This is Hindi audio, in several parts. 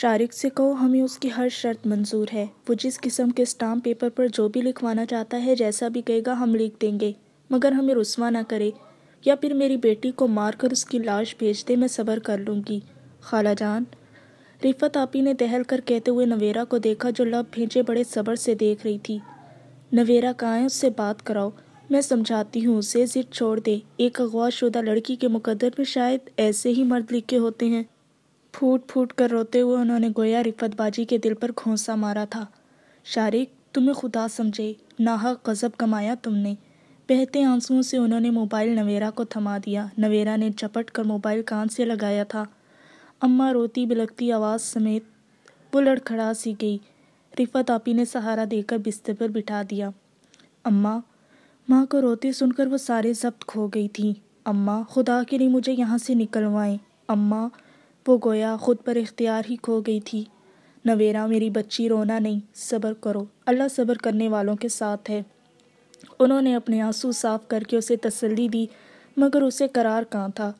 शारिक से कहो हमें उसकी हर शर्त मंजूर है वो जिस किस्म के स्टाम्प पेपर पर जो भी लिखवाना चाहता है जैसा भी कहेगा हम लिख देंगे मगर हमें रुसवा ना करे या फिर मेरी बेटी को मारकर उसकी लाश भेज दे मैं सब्र कर लूँगी खाला जान रिफत आपी ने दहल कर कहते हुए नवेरा को देखा जो लब भेजे बड़े सब्र से देख रही थी नवेरा कहाँ है उससे बात कराओ मैं समझाती हूँ उसे जिद छोड़ दे एक अगवा शुदा लड़की के मुकदर में शायद ऐसे ही मर्द लिखे होते हैं फूट फूट कर रोते हुए उन्होंने गोया रिफतबाजी के दिल पर घोंसा मारा था शारिक तुम्हें खुदा समझे नाहक गज़ब कमाया तुमने बहते आंसुओं से उन्होंने मोबाइल नवेरा को थमा दिया नवेरा ने चपट कर मोबाइल कान से लगाया था अम्मा रोती बिलकती आवाज़ समेत वो लड़खड़ा सी गई रिफत आपी ने सहारा देकर बिस्तर पर बिठा दिया अम्मा माँ को रोते सुनकर वो सारे जब्त खो गई थी अम्मा खुदा के लिए मुझे यहाँ से निकलवाएं अम्मा वो गोया खुद पर इख्तियार ही खो गई थी नवेरा मेरी बच्ची रोना नहीं सब्र करो अल्लाह सब्र करने वालों के साथ है उन्होंने अपने आंसू साफ करके उसे तसल्ली दी मगर उसे करार कहाँ था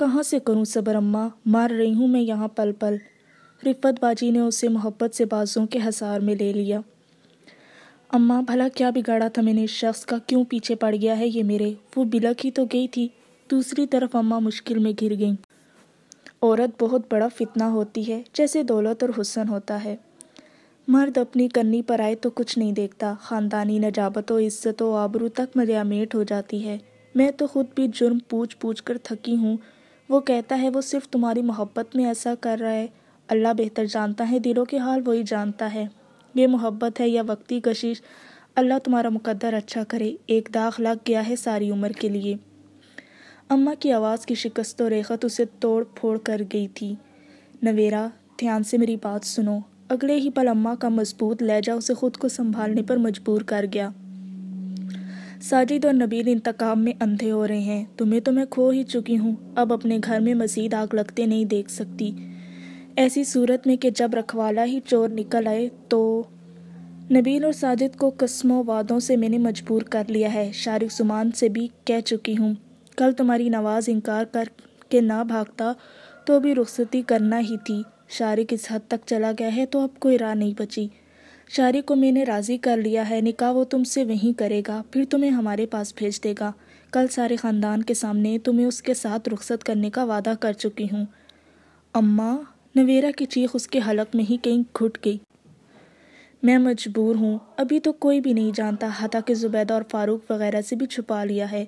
कहाँ से करूँ सबर अम्मा मार रही हूँ मैं यहाँ पल पल रिफत बाजी ने उसे मोहब्बत से बाजों के हसार में ले लिया अम्मा भला क्या बिगाड़ा था मैंने इस शख्स का क्यों पीछे पड़ गया है ये मेरे वो बिलक ही तो गई थी दूसरी तरफ अम्मा मुश्किल में घिर गईं औरत बहुत बड़ा फितना होती है जैसे दौलत और हुसन होता है मर्द अपनी कन्नी पर आए तो कुछ नहीं देखता ख़ानदानी नजाबतों व आबरू तक मजामेट हो जाती है मैं तो खुद भी जुर्म पूछ पूछ कर थकी हूँ वो कहता है वो सिर्फ तुम्हारी मोहब्बत में ऐसा कर रहा है अल्लाह बेहतर जानता है दिलों के हाल वही जानता है ये मोहब्बत है या वक्ती कशिश अल्लाह तुम्हारा मुकद्दर अच्छा करे एक दाग लग गया है सारी उम्र के लिए अम्मा की आवाज़ की शिकस्त और रेखत उसे तोड़ फोड़ कर गई थी नवेरा ध्यान से मेरी बात सुनो अगले ही पल अम्मा का मजबूत लहजा उसे खुद को संभालने पर मजबूर कर गया साजिद और नबील इंतकाम में अंधे हो रहे हैं तुम्हें तो मैं खो ही चुकी हूँ अब अपने घर में मजीद आग लगते नहीं देख सकती ऐसी सूरत में कि जब रखवाला ही चोर निकल आए तो नबील और साजिद को कस्मों वादों से मैंने मजबूर कर लिया है शारिक सुमान से भी कह चुकी हूँ कल तुम्हारी नवाज़ इनकार कर के ना भागता तो अभी रुखसती करना ही थी शारिक इस हद तक चला गया है तो अब कोई राह नहीं बची शारिक को मैंने राज़ी कर लिया है निकाह वो तुमसे वहीं करेगा फिर तुम्हें हमारे पास भेज देगा कल सारे ख़ानदान के सामने तुम्हें उसके साथ रुखसत करने का वादा कर चुकी हूँ अम्मा नवेरा की चीख उसके हलक में ही कहीं घुट गई मैं मजबूर हूँ अभी तो कोई भी नहीं जानता हता कि जुबैदा और फारूक वगैरह से भी छुपा लिया है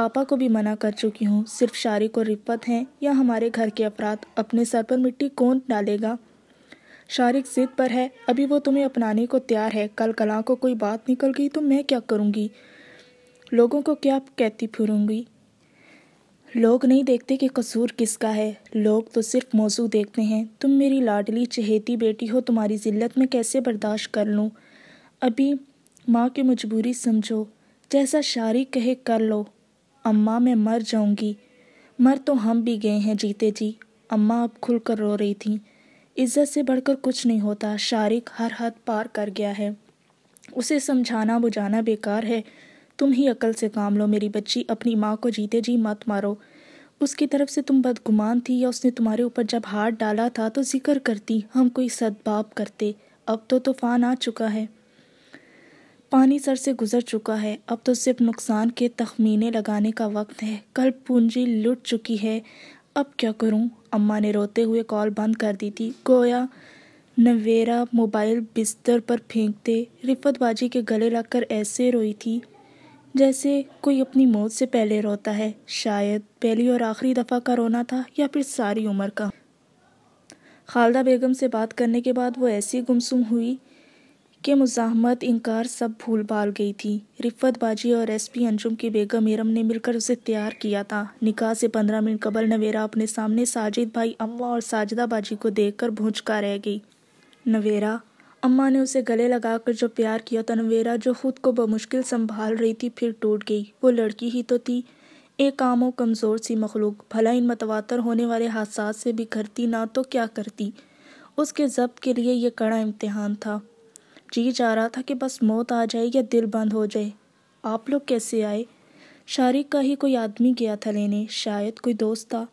आपा को भी मना कर चुकी हूँ सिर्फ शारिक और रिपत हैं या हमारे घर के अपराध अपने सर पर मिट्टी कौन डालेगा शारिक जिद पर है अभी वो तुम्हें अपनाने को तैयार है कल कला को कोई बात निकल गई तो मैं क्या करूँगी लोगों को क्या कहती फिरूँगी लोग नहीं देखते कि कसूर किसका है लोग तो सिर्फ मौजू देखते हैं तुम मेरी लाडली चहेती बेटी हो तुम्हारी जिल्लत में कैसे बर्दाश्त कर लूँ अभी माँ की मजबूरी समझो जैसा शारिक कहे कर लो अम्मा मैं मर जाऊंगी मर तो हम भी गए हैं जीते जी अम्मा अब खुलकर रो रही थी इज्जत से बढ़कर कुछ नहीं होता शारिक हर हद पार कर गया है उसे समझाना बुझाना बेकार है तुम ही अकल से काम लो मेरी बच्ची अपनी माँ को जीते जी मत मारो उसकी तरफ से तुम बदगुमान थी या उसने तुम्हारे ऊपर जब हाथ डाला था तो जिक्र करती हम कोई सदबाप करते अब तो तूफान आ चुका है पानी सर से गुजर चुका है अब तो सिर्फ नुकसान के तखमीने लगाने का वक्त है कल पूंजी लुट चुकी है अब क्या करूं अम्मा ने रोते हुए कॉल बंद कर दी थी गोया नवेरा मोबाइल बिस्तर पर फेंकते रिफत बाजी के गले लगकर ऐसे रोई थी जैसे कोई अपनी मौत से पहले रोता है शायद पहली और आखिरी दफ़ा का रोना था या फिर सारी उम्र का खालदा बेगम से बात करने के बाद वो ऐसी गुमसुम हुई के मुजाहमत इनकार सब भूल भाल गई थी रिफत बाजी और एसपी अंजुम की बेगम इरम ने मिलकर उसे तैयार किया था निकाह से पंद्रह मिनट कबल नवेरा अपने सामने साजिद भाई अम्मा और साजदा बाजी को कर भूझका रह गई नवेरा अम्मा ने उसे गले लगाकर जो प्यार किया था नवेरा जो खुद को बमुश्किल संभाल रही थी फिर टूट गई वो लड़की ही तो थी एक आम और कमज़ोर सी मखलूक भला इन मतवातर होने वाले हादसा से बिखरती ना तो क्या करती उसके जब्त के लिए यह कड़ा इम्तहान था जी जा रहा था कि बस मौत आ जाए या दिल बंद हो जाए आप लोग कैसे आए शारिक का ही कोई आदमी गया था लेने शायद कोई दोस्त था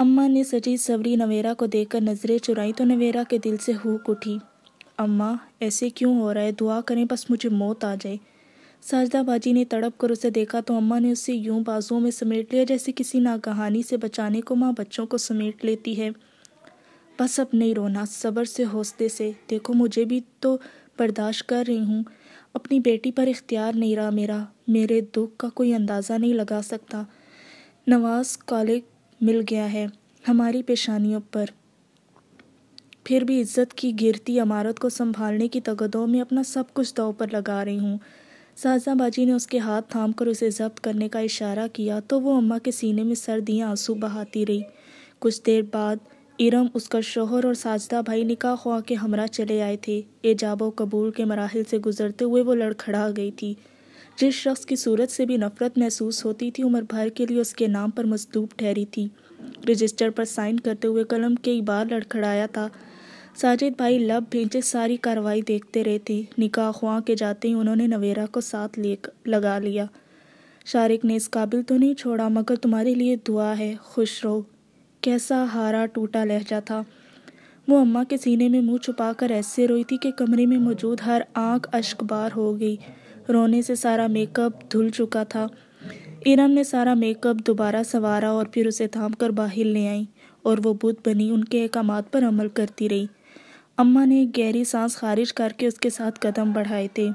अम्मा ने सजी सवरी नवेरा को देखकर नज़रें चुराई तो नवेरा के दिल से हूक उठी अम्मा ऐसे क्यों हो रहा है दुआ करें बस मुझे मौत आ जाए साजदा बाजी ने तड़प कर उसे देखा तो अम्मा ने उसे यूं बाजुओं में समेट लिया जैसे किसी नागहानी से बचाने को माँ बच्चों को समेट लेती है बस अब नहीं रोना सब्र से हौसले से देखो मुझे भी तो बर्दाश्त कर रही हूँ अपनी बेटी पर इख्तियार नहीं रहा मेरा मेरे दुख का कोई अंदाज़ा नहीं लगा सकता नवाज कॉलेज मिल गया है हमारी पेशानियों पर फिर भी इज्जत की गिरती अमारत को संभालने की तगदों में अपना सब कुछ दाव पर लगा रही हूँ साजा बाजी ने उसके हाथ थाम कर उसे जब्त करने का इशारा किया तो वो अम्मा के सीने में सर्दियाँ आंसू बहाती रही कुछ देर बाद इरम उसका शोहर और साजदा भाई निकाह ख्वा के हमरा चले आए थे एजाब कबूल के मराहल से गुजरते हुए वो लड़खड़ा गई थी जिस शख्स की सूरत से भी नफरत महसूस होती थी उम्र भर के लिए उसके नाम पर मजदूब ठहरी थी रजिस्टर पर साइन करते हुए कलम कई बार लड़खड़ाया था साजिद भाई लब भेजे सारी कार्रवाई देखते रहे थे निकाह खुआ के जाते ही उन्होंने नवेरा को साथ ले लगा लिया शारिक ने इस काबिल तो नहीं छोड़ा मगर तुम्हारे लिए दुआ है खुश रहो कैसा हारा टूटा लहजा था वो अम्मा के सीने में मुंह छुपाकर ऐसे रोई थी कि कमरे में मौजूद हर आंख अश्कबार हो गई रोने से सारा मेकअप धुल चुका था इरम ने सारा मेकअप दोबारा संवारा और फिर उसे थाम कर बाहर ले आई और वो बुद्ध बनी उनके अहकाम पर अमल करती रही अम्मा ने गहरी सांस खारिज करके उसके साथ कदम बढ़ाए थे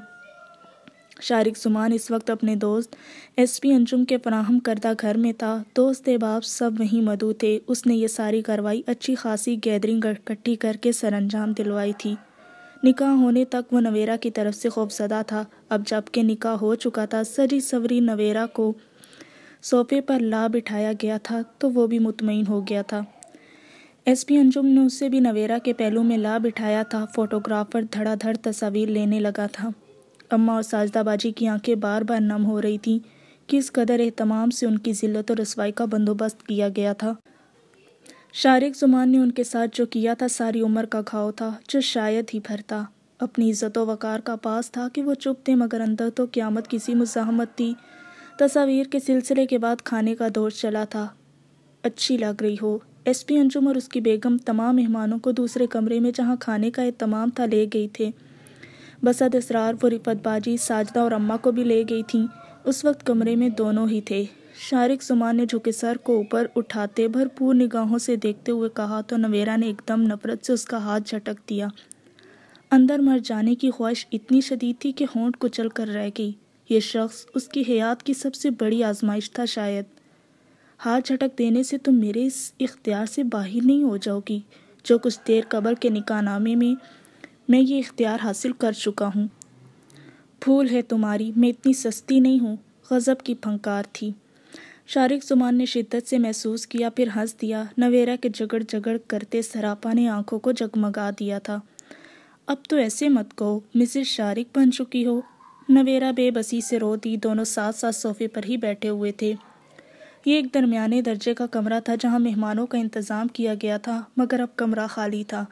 शारिक सुमान इस वक्त अपने दोस्त एसपी अंजुम के फराहम करदा घर में था दोस्त बाप सब वहीं मधु थे उसने ये सारी कार्रवाई अच्छी खासी गैदरिंग इकट्ठी करके सरंजाम दिलवाई थी निकाह होने तक वो नवेरा की तरफ से खौफजदा था अब जबकि निकाह हो चुका था सजी सवरी नवेरा को सोफे पर ला बिठाया गया था तो वो भी मुतमिन हो गया था एसपी अंजुम ने उससे भी नवेरा के पहलू में ला बिठाया था फोटोग्राफर धड़ाधड़ तस्वीर लेने लगा था अम्मा और साजदाबाजी की आंखें बार बार नम हो रही थीं किस कदर एहतमाम से उनकी जिल्लत और रसवाई का बंदोबस्त किया गया था शारिक जुमान ने उनके साथ जो किया था सारी उम्र का घाव था जो शायद ही भरता अपनी इज्जत वकार का पास था कि वो चुप थे मगर अंदर तो क्यामत किसी मुजाहमत थी तस्वीर के सिलसिले के बाद खाने का दौर चला था अच्छी लग रही हो एसपी अंजुम और उसकी बेगम तमाम मेहमानों को दूसरे कमरे में जहाँ खाने का एहतमाम था ले गई थे बसद इसरार वो बाजी साजदा और अम्मा को भी ले गई थी उस वक्त कमरे में दोनों ही थे शारिक जुमान ने झुके सर को ऊपर उठाते भरपूर निगाहों से देखते हुए कहा तो नवेरा ने एकदम नफरत से उसका हाथ झटक दिया अंदर मर जाने की ख्वाहिश इतनी शदीद थी कि होंठ कुचल कर रह गई ये शख्स उसकी हयात की सबसे बड़ी आजमाइश था शायद हाथ झटक देने से तुम तो मेरे इस इख्तियार से बाहर नहीं हो जाओगी जो कुछ देर कबर के निकाहनामे में मैं ये इख्तियार हासिल कर चुका हूँ भूल है तुम्हारी मैं इतनी सस्ती नहीं हूँ गज़ब की फंकार थी शारिक जुमान ने शिद्दत से महसूस किया फिर हंस दिया नवेरा के जगड़ जगड़ करते सरापा ने आंखों को जगमगा दिया था अब तो ऐसे मत कहो मिसिस शारिक बन चुकी हो नवेरा बेबसी से रो दी दोनों साथ साथ सोफे पर ही बैठे हुए थे ये एक दरमियाने दर्जे का कमरा था जहाँ मेहमानों का इंतज़ाम किया गया था मगर अब कमरा खाली था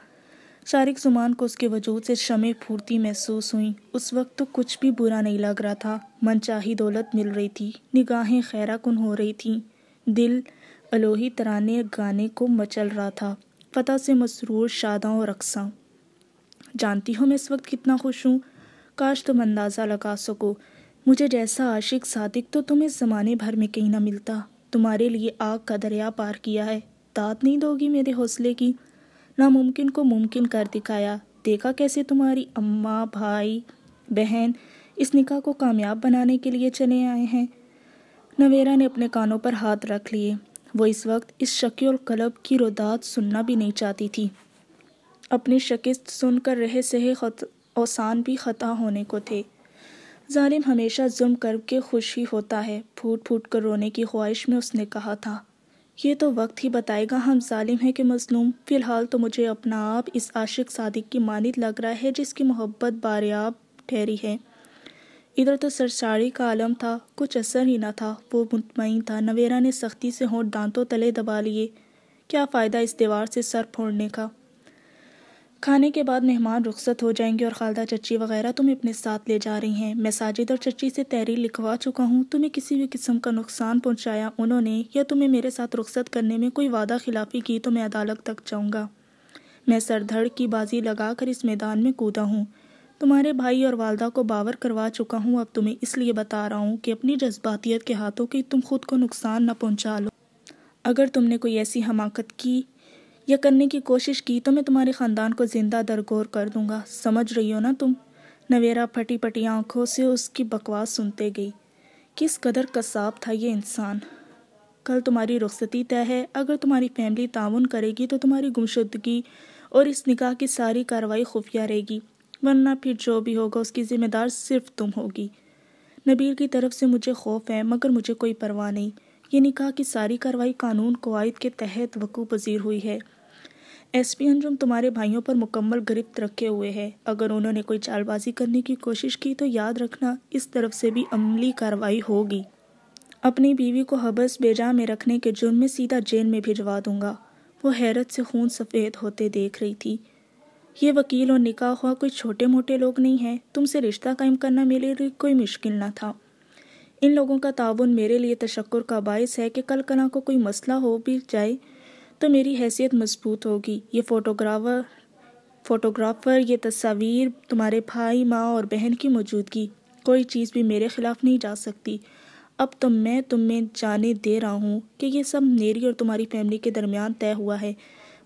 शारिक जुमान को उसके वजूद से शमे फूर्ती महसूस हुई उस वक्त तो कुछ भी बुरा नहीं लग रहा था मनचाही दौलत मिल रही थी निगाहें खैरा कन हो रही थीं दिल अलोही तराने गाने को मचल रहा था फतह से मसरूर शादा और रकसा जानती हो मैं इस वक्त कितना खुश हूँ काश तुम अंदाज़ा लगा सको मुझे जैसा आशिक सादिक तो तुम इस ज़माने भर में कहीं ना मिलता तुम्हारे लिए आग का दरिया पार किया है दाद नहीं दोगी मेरे हौसले की नामुमकिन को मुमकिन कर दिखाया देखा कैसे तुम्हारी अम्मा भाई बहन इस निकाह को कामयाब बनाने के लिए चले आए हैं नवेरा ने अपने कानों पर हाथ रख लिए वो इस वक्त इस शक और कलब की रोदात सुनना भी नहीं चाहती थी अपनी शिकस्त सुनकर रहे सहे औसान भी ख़ता होने को थे जालिम हमेशा जुम्म करके खुश ही होता है फूट फूट कर रोने की ख्वाहिश में उसने कहा था ये तो वक्त ही बताएगा हम जालिम हैं कि मजलूम फ़िलहाल तो मुझे अपना आप इस आशिक सादिक की मानद लग रहा है जिसकी मोहब्बत बारियाब ठहरी है इधर तो सरसारी का आलम था कुछ असर ही ना था वो मुतमिन था नवेरा ने सख्ती से होंठ दांतों तले दबा लिए क्या फ़ायदा इस दीवार से सर फोड़ने का खाने के बाद मेहमान रुखसत हो जाएंगे और खालदा चची वगैरह तुम्हें अपने साथ ले जा रही हैं मैं साजिद और चच्ची से तहरीर लिखवा चुका हूँ तुम्हें किसी भी किस्म का नुकसान पहुँचाया उन्होंने या तुम्हें मेरे साथ रुखसत करने में कोई वादा खिलाफी की तो मैं अदालत तक जाऊँगा मैं सरधड़ की बाजी लगाकर इस मैदान में कूदा हूँ तुम्हारे भाई और वालदा को बावर करवा चुका हूँ अब तुम्हें इसलिए बता रहा हूँ कि अपनी जज्बातीत के हाथों की तुम खुद को नुकसान न पहुँचा लो अगर तुमने कोई ऐसी हमाकत की यह करने की कोशिश की तो मैं तुम्हारे ख़ानदान को जिंदा दरगोर कर दूंगा समझ रही हो ना तुम नवेरा फटी फटी आंखों से उसकी बकवास सुनते गई किस कदर कसाब था ये इंसान कल तुम्हारी रुखसती तय है अगर तुम्हारी फैमिली ताउन करेगी तो तुम्हारी गुमशुदगी और इस निकाह की सारी कार्रवाई खुफिया रहेगी वरना फिर जो भी होगा उसकी जिम्मेदार सिर्फ तुम होगी नबीर की तरफ से मुझे खौफ है मगर मुझे कोई परवाह नहीं ये निकाह की सारी कार्रवाई कानून कवायद के तहत वकू पजीर हुई है एसपी अंजुम तुम्हारे भाइयों पर मुकम्मल गिरफ्त रखे हुए है अगर उन्होंने कोई चालबाजी करने की कोशिश की तो याद रखना इस तरफ से भी अमली कार्रवाई होगी अपनी बीवी को हबस बेजा में रखने के जुर्म में सीधा जेल में भिजवा दूंगा वो हैरत से खून सफ़ेद होते देख रही थी ये वकील और निकाह हुआ कोई छोटे मोटे लोग नहीं हैं तुमसे रिश्ता कायम करना मेरे लिए कोई मुश्किल ना था इन लोगों का ताउन मेरे लिए तशक्र का बायस है कि कल कला को कोई मसला हो भी जाए तो मेरी हैसियत मजबूत होगी ये फ़ोटोग्राफर फ़ोटोग्राफ़र ये तस्वीर तुम्हारे भाई माँ और बहन की मौजूदगी कोई चीज़ भी मेरे ख़िलाफ़ नहीं जा सकती अब तो मैं तुम्हें जाने दे रहा हूँ कि ये सब मेरी और तुम्हारी फैमिली के दरमियान तय हुआ है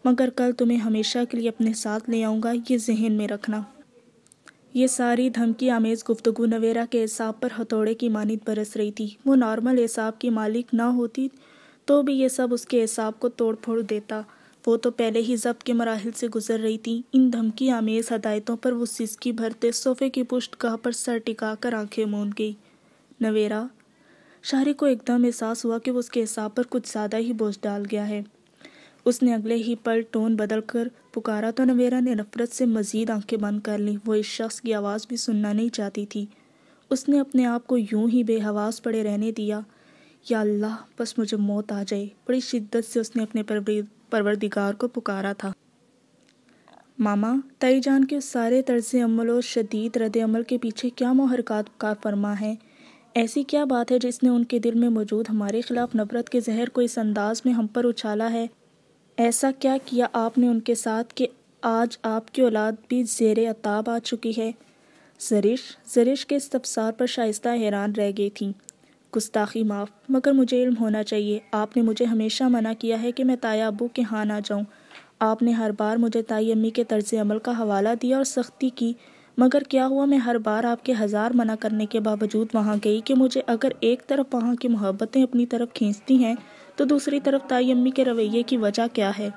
मगर कल तुम्हें हमेशा के लिए अपने साथ ले आऊँगा ये जहन में रखना ये सारी धमकी आमेज़ गुफ्तगु नवेरा के एसाब पर हथौड़े की मानित बरस रही थी वो नॉर्मल एसाब की मालिक ना होती तो भी ये सब उसके हिसाब को तोड़ फोड़ देता वो तो पहले ही जब के मराहल से गुजर रही थी इन धमकी आमेज हदायतों पर वो सिसकी भरते सोफे की पुष्ट गह पर सर टिका कर आंखें मूंद गई नवेरा शाहरी को एकदम एहसास हुआ कि वो उसके हिसाब पर कुछ ज़्यादा ही बोझ डाल गया है उसने अगले ही पल टोन बदल कर पुकारा तो नवेरा ने नफरत से मज़ीद आंखें बंद कर ली वो इस शख्स की आवाज़ भी सुनना नहीं चाहती थी उसने अपने आप को यूं ही बेहवास पड़े रहने दिया या अल्लाह बस मुझे मौत आ जाए बड़ी शिद्दत से उसने अपने परवरदिगार को पुकारा था मामा तई जान के उस सारे तर्ज अमल और शदीद रद अमल के पीछे क्या महरक़ात का फरमा है ऐसी क्या बात है जिसने उनके दिल में मौजूद हमारे ख़िलाफ़ नफ़रत के जहर को इस अंदाज में हम पर उछाला है ऐसा क्या किया आपने उनके साथ कि आज आपकी औलाद भी जेर अताब आ चुकी है जरिश जरिश के इस तबसार पर शाइस्ता हैरान रह गई थी गुस्ताखी माफ़ मगर मुझे इल्म होना चाहिए आपने मुझे हमेशा मना किया है कि मैं ताया अबू के यहाँ ना जाऊँ आपने हर बार मुझे ताई अम्मी के तर्ज अमल का हवाला दिया और सख्ती की मगर क्या हुआ मैं हर बार आपके हज़ार मना करने के बावजूद वहाँ गई कि मुझे अगर एक तरफ वहाँ की मोहब्बतें अपनी तरफ खींचती हैं तो दूसरी तरफ ताई अम्मी के रवैये की वजह क्या है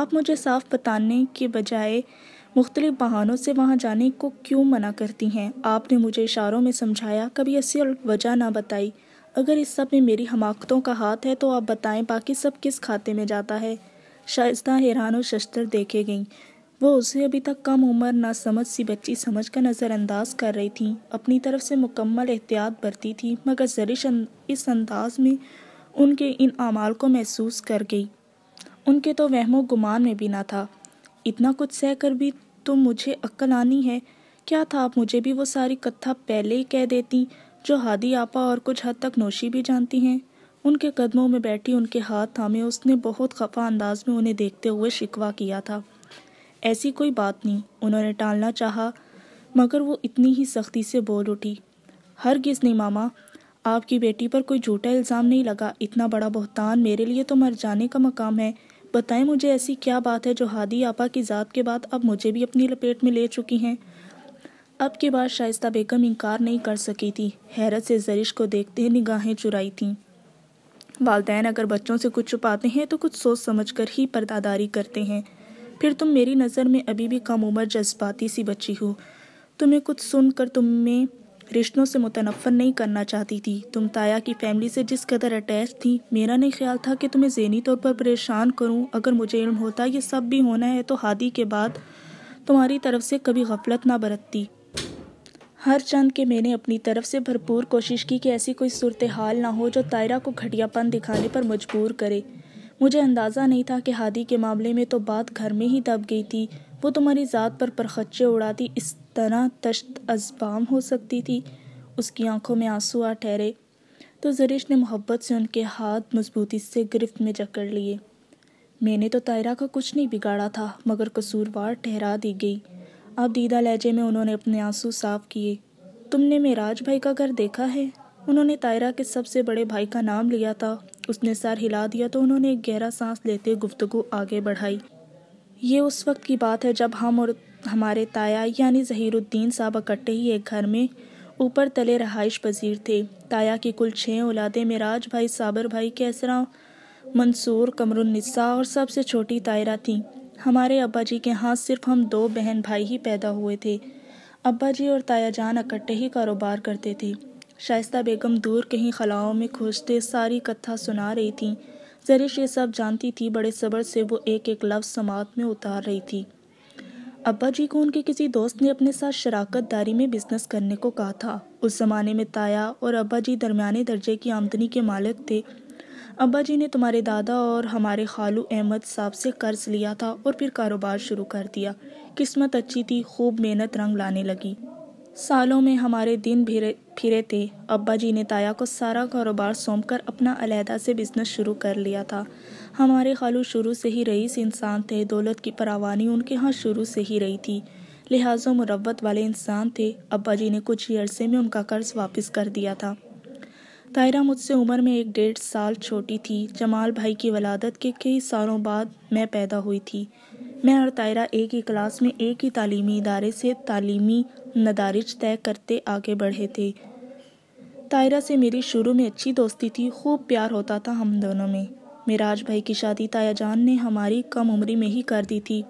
आप मुझे साफ बताने के बजाय मुख्तलिफ बहानों से वहाँ जाने को क्यों मना करती हैं आपने मुझे इशारों में समझाया कभी ऐसी वजह ना बताई अगर इस सब में मेरी हमाकतों का हाथ है तो आप बताएं बाकी सब किस खाते में जाता है शाइस्ता हैरान और शस्तर देखे गईं वो उसे अभी तक कम उम्र ना समझ सी बच्ची समझ कर नज़रअंदाज कर रही थी अपनी तरफ से मुकम्मल एहतियात बरती थी मगर जरिश अं- इस अंदाज में उनके इन अमाल को महसूस कर गई उनके तो वहमो गुमान में भी ना था इतना कुछ सह कर भी तो मुझे अक्ल आनी है क्या था आप मुझे भी वो सारी कथा पहले ही कह देती जो हादी आपा और कुछ हद तक नोशी भी जानती हैं उनके कदमों में बैठी उनके हाथ थामे उसने बहुत खफा अंदाज में उन्हें देखते हुए शिकवा किया था ऐसी कोई बात नहीं उन्होंने टालना चाहा मगर वो इतनी ही सख्ती से बोल उठी हर गिज नहीं मामा आपकी बेटी पर कोई झूठा इल्ज़ाम नहीं लगा इतना बड़ा बहुतान मेरे लिए तो मर जाने का मकाम है बताएं मुझे ऐसी क्या बात है जो हादी आपा की ज़ात के बाद अब मुझे भी अपनी लपेट में ले चुकी हैं अब के बाद शाइस्ता बेगम इनकार नहीं कर सकी थी हैरत से जरिश को देखते ही निगाहें चुराई थीं वालदेन अगर बच्चों से कुछ छुपाते हैं तो कुछ सोच समझ कर ही पर्दादारी करते हैं फिर तुम मेरी नज़र में अभी भी कम उम्र जज्बाती सी बच्ची हो तुम्हें कुछ सुनकर तुम में रिश्तों से मुतनफ़र नहीं करना चाहती थी तुम ताया की फैमिली से जिस कदर अटैच थी मेरा नहीं ख्याल था कि तुम्हें जहनी तौर पर परेशान करूं अगर मुझे इल्म होता ये सब भी होना है तो हादी के बाद तुम्हारी तरफ से कभी गफलत ना बरतती हर चंद के मैंने अपनी तरफ से भरपूर कोशिश की कि ऐसी कोई सूरत हाल ना हो जो तायरा को घटियापन दिखाने पर मजबूर करे मुझे अंदाज़ा नहीं था कि हादी के मामले में तो बात घर में ही दब गई थी वो तुम्हारी ज़ात पर परखच्चे उड़ाती इस तरह तश्त अजबाम हो सकती थी उसकी आंखों में आंसू आ ठहरे तो जरिश ने मोहब्बत से उनके हाथ मजबूती से गिरफ्त में जकड़ लिए मैंने तो तायरा का कुछ नहीं बिगाड़ा था मगर कसूरवार ठहरा दी गई अब दीदा लहजे में उन्होंने अपने आंसू साफ किए तुमने मेराज भाई का घर देखा है उन्होंने तायरा के सबसे बड़े भाई का नाम लिया था उसने सर हिला दिया तो उन्होंने एक गहरा सांस लेते गुफ्तगु आगे बढ़ाई ये उस वक्त की बात है जब हम और हमारे ताया यानी ज़हीरुद्दीन साहब इकट्ठे ही एक घर में ऊपर तले रहाइश पजीर थे ताया की कुल छः औलादे मिराज भाई साबर भाई कैसरा मंसूर कमरुलनिस्सा और सबसे छोटी तायरा थीं हमारे अब्बा जी के यहाँ सिर्फ हम दो बहन भाई ही पैदा हुए थे अब्बा जी और ताया जान इकट्ठे ही कारोबार करते थे शाइस्ता बेगम दूर कहीं खलाओं में खोजते सारी कथा सुना रही थीं जरिश ये सब जानती थी बड़े सबर से वो एक एक लफ्ज़ समात में उतार रही थी अब्बा जी को उनके किसी दोस्त ने अपने साथ शराकत दारी में बिजनेस करने को कहा था उस ज़माने में ताया और अब्बा जी दरमियाने दर्जे की आमदनी के मालिक थे अब्बा जी ने तुम्हारे दादा और हमारे खालू अहमद साहब से कर्ज़ लिया था और फिर कारोबार शुरू कर दिया किस्मत अच्छी थी खूब मेहनत रंग लाने लगी सालों में हमारे दिन फिरे थे अब्बा जी ने ताया को सारा कारोबार सौंप कर अपना अलहदा से बिजनेस शुरू कर लिया था हमारे खालू शुरू से ही रईस इंसान थे दौलत की परावानी उनके यहाँ शुरू से ही रही थी लिहाजा मुरवत वाले इंसान थे अब्बा जी ने कुछ ही अरसे में उनका कर्ज वापस कर दिया था तायरा मुझसे उम्र में एक डेढ़ साल छोटी थी जमाल भाई की वलादत के कई सालों बाद मैं पैदा हुई थी मैं और तायरा एक ही क्लास में एक ही तालीमी इदारे से तालीमी नदारिज तय करते आगे बढ़े थे तायरा से मेरी शुरू में अच्छी दोस्ती थी खूब प्यार होता था हम दोनों में मेराज भाई की शादी ताया जान ने हमारी कम उम्री में ही कर दी थी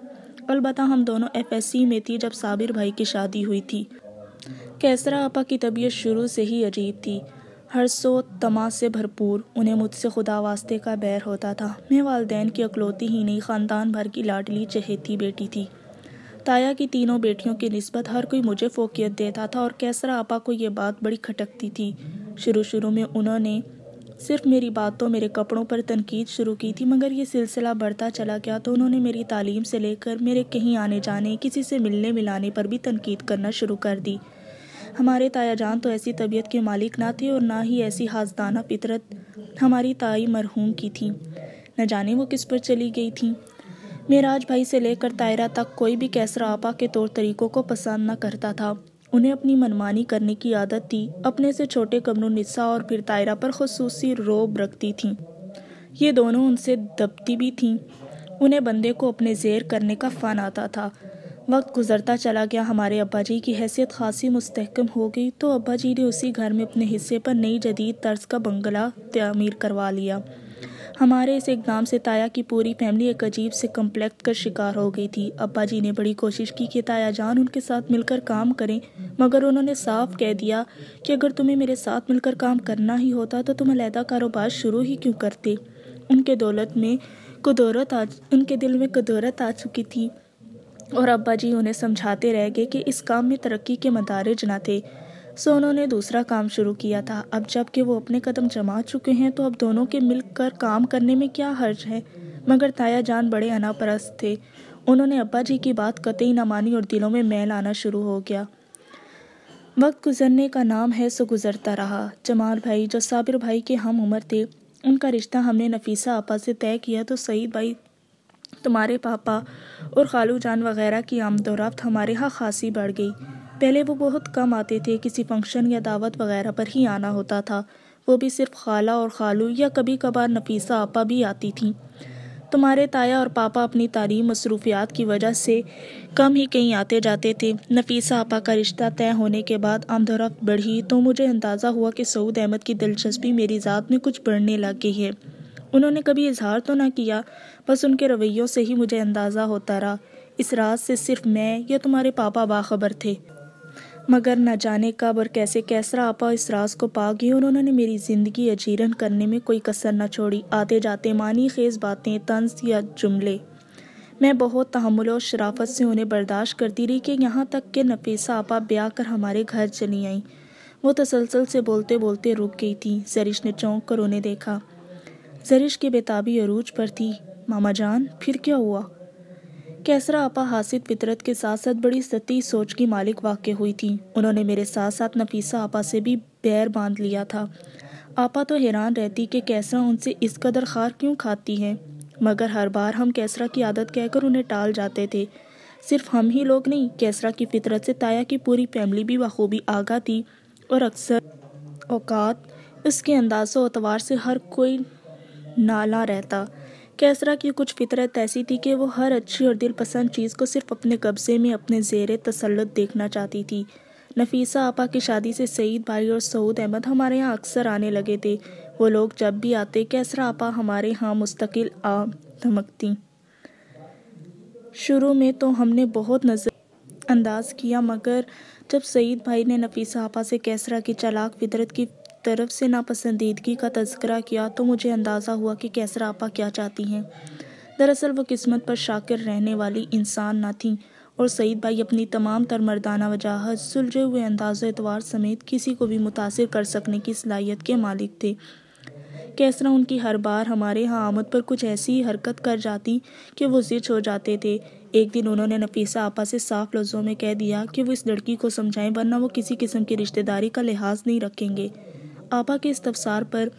अलबत् हम दोनों सी में थी जब साबिर भाई की शादी हुई थी कैसरा आपा की तबीयत शुरू से ही अजीब थी हर सो तमा से भरपूर उन्हें मुझसे खुदा वास्ते का बैर होता था मैं वालदेन की अकलौती ही नहीं ख़ानदान भर की लाडली चहेती बेटी थी ताया की तीनों बेटियों की नस्बत हर कोई मुझे फोकियत देता था और कैसरा आपा को ये बात बड़ी खटकती थी शुरू शुरू में उन्होंने सिर्फ मेरी बातों तो मेरे कपड़ों पर तनकीद शुरू की थी मगर ये सिलसिला बढ़ता चला गया तो उन्होंने मेरी तालीम से लेकर मेरे कहीं आने जाने किसी से मिलने मिलाने पर भी तनकीद करना शुरू कर दी हमारे ताया जान तो ऐसी तबीयत के मालिक ना थे और ना ही ऐसी हाजदाना फितरत हमारी ताई मरहूम की थी न जाने वो किस पर चली गई थी मेराज भाई से लेकर तायरा तक कोई भी कैसरा आपा के तौर तरीक़ों को पसंद न करता था उन्हें अपनी मनमानी करने की आदत थी अपने से छोटे कमरों कमरुनिस्सा और फिर तायरा पर खसूसी रोब रखती थी ये दोनों उनसे दबती भी थीं उन्हें बंदे को अपने जेर करने का फ़न आता था वक्त गुजरता चला गया हमारे अब्बा जी की हैसियत खासी मुस्तकम हो गई तो अब्बा जी ने उसी घर में अपने हिस्से पर नई जदीद तर्ज का बंगला तमीर करवा लिया हमारे इस एग्जाम से ताया की पूरी फैमिली एक अजीब से कम्प्लेक्ट का शिकार हो गई थी अब्बा जी ने बड़ी कोशिश की कि ताया जान उनके साथ मिलकर काम करें मगर उन्होंने साफ कह दिया कि अगर तुम्हें मेरे साथ मिलकर काम करना ही होता तो तुम अलहदा कारोबार शुरू ही क्यों करते उनके दौलत में कदौरत आ उनके दिल में कदौरत आ चुकी थी और अब्बा जी उन्हें समझाते रह गए कि इस काम में तरक्की के मदारज ना थे सो उन्होंने दूसरा काम शुरू किया था अब जबकि वो अपने कदम जमा चुके हैं तो अब दोनों के मिलकर काम करने में क्या हर्ज है मगर ताया जान बड़े अनापरस्त थे उन्होंने अब्बा जी की बात कतई ना मानी और दिलों में मैल आना शुरू हो गया वक्त गुजरने का नाम है सो गुजरता रहा जमाल भाई जो साबिर भाई के हम उम्र थे उनका रिश्ता हमने नफीसा आपा से तय किया तो सईद भाई तुम्हारे पापा और खालू जान वगैरह की आमदोरफ्त हमारे यहाँ खासी बढ़ गई पहले वो बहुत कम आते थे किसी फंक्शन या दावत वगैरह पर ही आना होता था वो भी सिर्फ खाला और खालू या कभी कभार नफीसा आपा भी आती थी तुम्हारे ताया और पापा अपनी तालीम मसरूफियात की वजह से कम ही कहीं आते जाते थे नफीसा आपा का रिश्ता तय होने के बाद आमदोरफ्त बढ़ी तो मुझे अंदाज़ा हुआ कि सऊद अहमद की दिलचस्पी मेरी ज़ात में कुछ बढ़ने लग गई है उन्होंने कभी इजहार तो ना किया बस उनके रवैयों से ही मुझे अंदाज़ा होता रहा इस रात से सिर्फ मैं या तुम्हारे पापा बाखबर थे मगर न जाने कब और कैसे कैसरा आपा इस राज को पा गई और उन्होंने मेरी ज़िंदगी अजीरन करने में कोई कसर न छोड़ी आते जाते मानी खेज बातें तंज या जुमले मैं बहुत तहमुल और शराफत से उन्हें बर्दाश्त करती रही कि यहाँ तक के नफीसा आपा ब्याह कर हमारे घर चली आई वो तसलसल से बोलते बोलते रुक गई थी सरिश ने चौंक कर उन्हें देखा जरिश के बेताबी अरूज पर थी मामा जान फिर क्या हुआ कैसरा आपा हासिद फितरत के साथ साथ बड़ी सती सोच की मालिक वाक्य हुई थी उन्होंने मेरे साथ साथ नफीसा आपा से भी बैर बांध लिया था आपा तो हैरान रहती कि कैसरा उनसे इस कदर खार क्यों खाती हैं मगर हर बार हम कैसरा की आदत कहकर उन्हें टाल जाते थे सिर्फ हम ही लोग नहीं कैसरा की फितरत से ताया की पूरी फैमिली भी बखूबी आगा थी और अक्सर औकात उसके अंदाजों अतवार से हर कोई नाला रहता कैसरा की कुछ फितरत ऐसी थी कि वो हर अच्छी और दिल पसंद चीज़ को सिर्फ अपने कब्ज़े में अपने जेर तसलत देखना चाहती थी नफीसा आपा की शादी से सईद भाई और सऊद अहमद हमारे यहाँ अक्सर आने लगे थे वो लोग जब भी आते कैसरा आपा हमारे यहाँ मुस्तकिल आ धमकती शुरू में तो हमने बहुत नज़र अंदाज किया मगर जब सईद भाई ने नफीसा आपा से कैसरा की चलाक फितरत की तरफ से नापसंदीदगी का तस्करा किया तो मुझे अंदाज़ा हुआ कि कैसर आपा क्या चाहती हैं दरअसल वो किस्मत पर शाकिर रहने वाली इंसान ना थी और सईद भाई अपनी तमाम तर मर्दाना वजाहत सुलझे हुए अंदाज एतवार समेत किसी को भी मुतासर कर सकने की सलाहियत के मालिक थे कैसरा उनकी हर बार हमारे यहाँ आमद पर कुछ ऐसी हरकत कर जाती कि वो जिच हो जाते थे एक दिन उन्होंने नफीसा आपा से साफ लफ्ज़ों में कह दिया कि वो इस लड़की को समझाएं वरना वो किसी किस्म की रिश्तेदारी का लिहाज नहीं रखेंगे आपा के इस्तफसार पर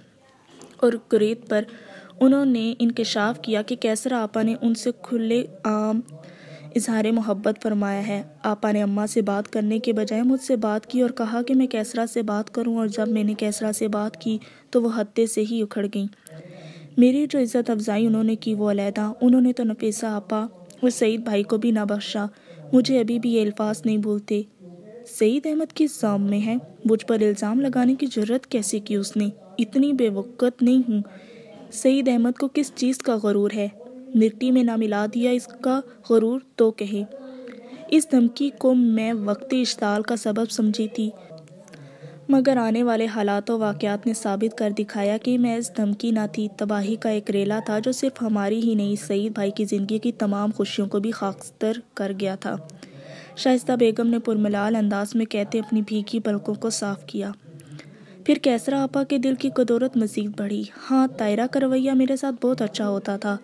और कुरीत पर उन्होंने इंकशाफ किया कि कैसर आपा ने उनसे खुले आम इजहार मोहब्बत फरमाया है आपा ने अम्मा से बात करने के बजाय मुझसे बात की और कहा कि मैं कैसरा से बात करूं और जब मैंने कैसरा से बात की तो वह हत्ते से ही उखड़ गई मेरी जो इज़्ज़त अफजाई उन्होंने की वो अलहदा उन्होंने तो नफीसा आपा और सईद भाई को भी ना बख्शा मुझे अभी भी ये अल्फाज नहीं भूलते सईद अहमद के सामने है मुझ पर इल्ज़ाम लगाने की जरूरत कैसे की उसने इतनी बेवकत नहीं हूँ सईद अहमद को किस चीज़ का गरूर है मिट्टी में ना मिला दिया इसका गरूर तो कहे इस धमकी को मैं वक्त इश्ताल का सबब समझी थी मगर आने वाले हालात और वाक़ात ने साबित कर दिखाया कि मैं इस धमकी ना थी तबाही का एक रेला था जो सिर्फ हमारी ही नहीं सईद भाई की ज़िंदगी की तमाम खुशियों को भी खाकस्तर कर गया था शाइस्ता बेगम ने पुरमलाल अंदाज में कहते अपनी भीगी पलकों को साफ किया फिर कैसरा आपा के दिल की कदौरत मजीद बढ़ी हाँ तायरा का रवैया मेरे साथ बहुत अच्छा होता था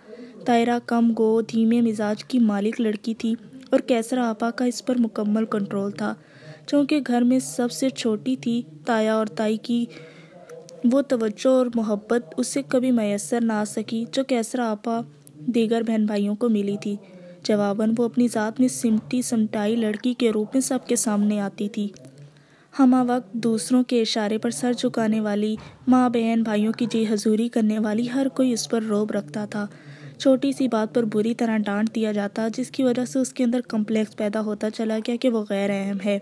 तायरा कम गो धीमे मिजाज की मालिक लड़की थी और कैसरा आपा का इस पर मुकम्मल कंट्रोल था चूँकि घर में सबसे छोटी थी ताया और ताई की वो तवज्जो और मोहब्बत उससे कभी मैसर ना आ सकी जो कैसरा आपा दीगर बहन भाइयों को मिली थी जवाबन वो अपनी ज़ात में सिमटी समटाई लड़की के रूप में सबके सामने आती थी हमा वक्त दूसरों के इशारे पर सर झुकाने वाली माँ बहन भाइयों की जी हजूरी करने वाली हर कोई उस पर रोब रखता था छोटी सी बात पर बुरी तरह डांट दिया जाता जिसकी वजह से उसके अंदर कम्प्लेक्स पैदा होता चला गया कि वो गैर अहम है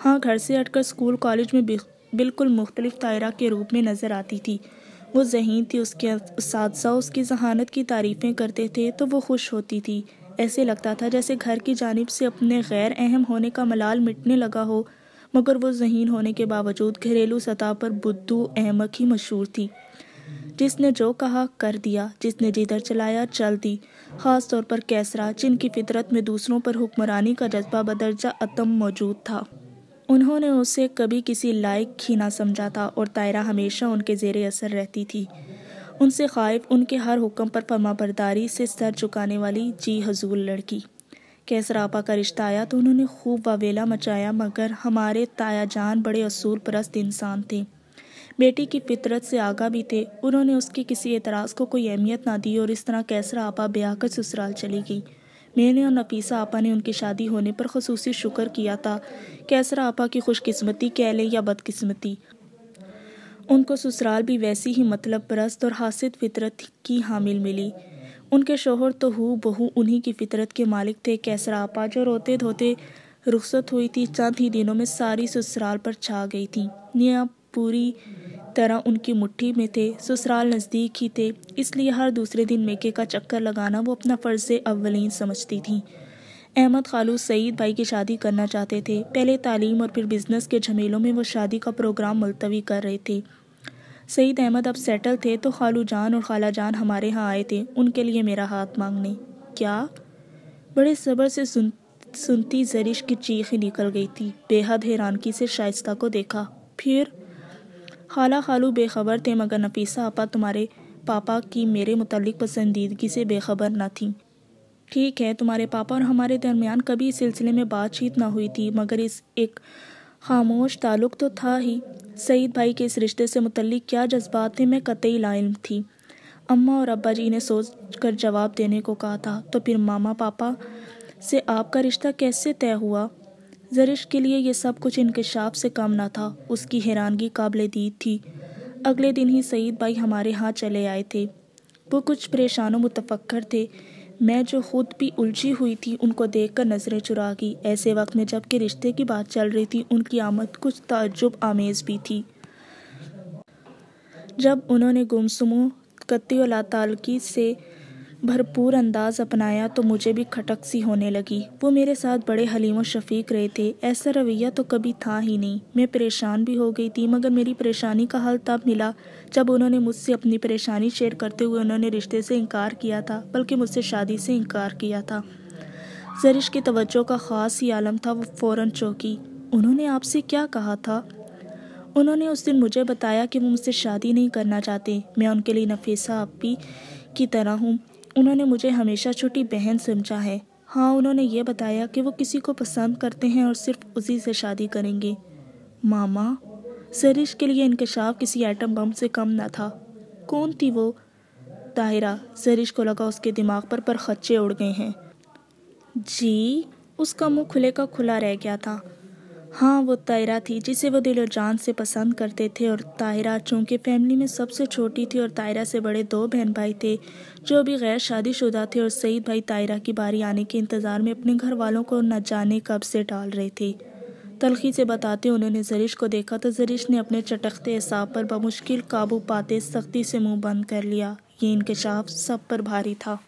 हाँ घर से हटकर स्कूल कॉलेज में बिल्कुल मुख्तलिफ दायरा के रूप में नज़र आती थी वो जहीन थी उसके उसकी जहानत की तारीफ़ें करते थे तो वो खुश होती थी ऐसे लगता था जैसे घर की जानब से अपने गैर अहम होने का मलाल मिटने लगा हो मगर वो जहीन होने के बावजूद घरेलू सतह पर बुद्धू अहमक ही मशहूर थी जिसने जो कहा कर दिया जिसने जिधर चलाया चल दी ख़ास तौर पर कैसरा जिनकी फितरत में दूसरों पर हुक्मरानी का जज्बा बदरजा अतम मौजूद था उन्होंने उसे कभी किसी लायक ही ना समझा था और तायरा हमेशा उनके जेर असर रहती थी उनसे ख़ाइफ उनके हर हुक्म पर फर्माबरदारी से सर झुकाने वाली जी हजूल लड़की कैसरापा का रिश्ता आया तो उन्होंने खूब वावेला मचाया मगर हमारे ताया जान बड़े असूल परस्त इंसान थे बेटी की फितरत से आगा भी थे उन्होंने उसके किसी एतराज़ को कोई अहमियत ना दी और इस तरह कैसरा आपा ब्याह कर ससुराल चली गई मैंने और नफीसा आपा ने उनकी शादी होने पर खसूसी शुक्र किया था कैसरा आपा की खुशकिस्मती कह लें या बदकस्मती उनको ससुराल भी वैसी ही मतलब परस्त और हासिद फितरत की हामिल मिली उनके शोहर तो हु बहू उन्हीं की फितरत के मालिक थे कैसरा आपा जो रोते धोते रुखसत हुई थी चंद ही दिनों में सारी ससुराल पर छा गई थी निया पूरी तरह उनकी मुट्ठी में थे ससुराल नज़दीक ही थे इसलिए हर दूसरे दिन मेके का चक्कर लगाना वो अपना फ़र्ज़ अवलिन समझती थी अहमद खालू सईद भाई की शादी करना चाहते थे पहले तालीम और फिर बिज़नेस के झमेलों में वो शादी का प्रोग्राम मुलतवी कर रहे थे सईद अहमद अब सेटल थे तो खालू जान और खाला जान हमारे यहाँ आए थे उनके लिए मेरा हाथ मांगने क्या बड़े सब्र से सुन सुनती जरिश की चीख निकल गई थी बेहद हैरानगी से शाइस्ता को देखा फिर खाला खालू बेखबर थे मगर नफीसा आपा तुम्हारे पापा की मेरे मतलब पसंदीदगी से बेखबर न थी ठीक है तुम्हारे पापा और हमारे दरमियान कभी इस सिलसिले में बातचीत ना हुई थी मगर इस एक खामोश ताल्लुक तो था ही सईद भाई के इस रिश्ते से मुतलिक क्या जज्बात थे मैं कतई लाइम थी अम्मा और अब्बा जी ने सोच कर जवाब देने को कहा था तो फिर मामा पापा से आपका रिश्ता कैसे तय हुआ जरिश के लिए यह सब कुछ इनकशाफ से कम ना था उसकी हैरानगी काबिल दी थी अगले दिन ही सईद भाई हमारे यहाँ चले आए थे वो कुछ परेशान मुतफ़र थे मैं जो खुद भी उलझी हुई थी उनको देखकर नज़रें चुरा गई ऐसे वक्त में जबकि रिश्ते की बात चल रही थी उनकी आमद कुछ ताजुब आमेज़ भी थी जब उन्होंने गुमसुमों कत्ती लातालकी से भरपूर अंदाज अपनाया तो मुझे भी खटक सी होने लगी वो मेरे साथ बड़े हलीम और शफीक रहे थे ऐसा रवैया तो कभी था ही नहीं मैं परेशान भी हो गई थी मगर मेरी परेशानी का हल तब मिला जब उन्होंने मुझसे अपनी परेशानी शेयर करते हुए उन्होंने रिश्ते से इनकार किया था बल्कि मुझसे शादी से इनकार किया था जरिश की तवज्जो का ख़ास ही आलम था वो फ़ौरन चौकी उन्होंने आपसे क्या कहा था उन्होंने उस दिन मुझे बताया कि वो मुझसे शादी नहीं करना चाहते मैं उनके लिए नफीसा आपी की तरह हूँ उन्होंने मुझे हमेशा छोटी बहन समझा है हाँ उन्होंने ये बताया कि वो किसी को पसंद करते हैं और सिर्फ उसी से शादी करेंगे मामा सरिश के लिए इंकशाफ किसी एटम बम से कम ना था कौन थी वो ताहिरा सरिश को लगा उसके दिमाग पर पर खच्चे उड़ गए हैं जी उसका मुंह खुले का खुला रह गया था हाँ वो तायरा थी जिसे वो दिलो जान से पसंद करते थे और तायरा चूँकि फैमिली में सबसे छोटी थी और तायरा से बड़े दो बहन भाई थे जो भी गैर शादीशुदा थे और सईद भाई तायरा की बारी आने के इंतज़ार में अपने घर वालों को न जाने कब से डाल रहे थे तलखी से बताते उन्होंने जरिश को देखा तो जरिश ने अपने चटकते हिसाब पर बमुश्किल काबू पाते सख्ती से मुंह बंद कर लिया ये इनकशाफ सब पर भारी था